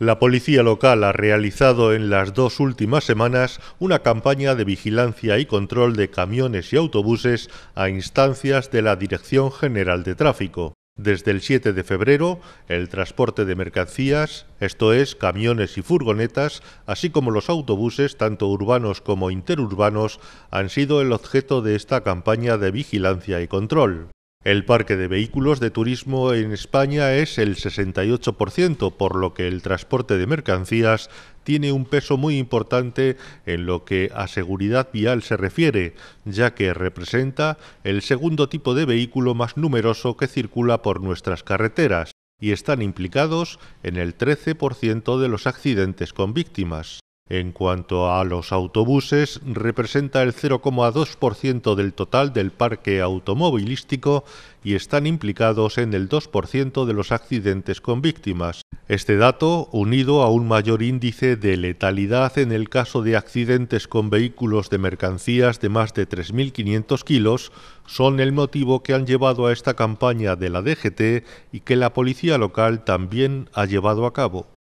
La policía local ha realizado en las dos últimas semanas una campaña de vigilancia y control de camiones y autobuses a instancias de la Dirección General de Tráfico. Desde el 7 de febrero, el transporte de mercancías, esto es, camiones y furgonetas, así como los autobuses, tanto urbanos como interurbanos, han sido el objeto de esta campaña de vigilancia y control. El parque de vehículos de turismo en España es el 68%, por lo que el transporte de mercancías tiene un peso muy importante en lo que a seguridad vial se refiere, ya que representa el segundo tipo de vehículo más numeroso que circula por nuestras carreteras y están implicados en el 13% de los accidentes con víctimas. En cuanto a los autobuses, representa el 0,2% del total del parque automovilístico y están implicados en el 2% de los accidentes con víctimas. Este dato, unido a un mayor índice de letalidad en el caso de accidentes con vehículos de mercancías de más de 3.500 kilos, son el motivo que han llevado a esta campaña de la DGT y que la policía local también ha llevado a cabo.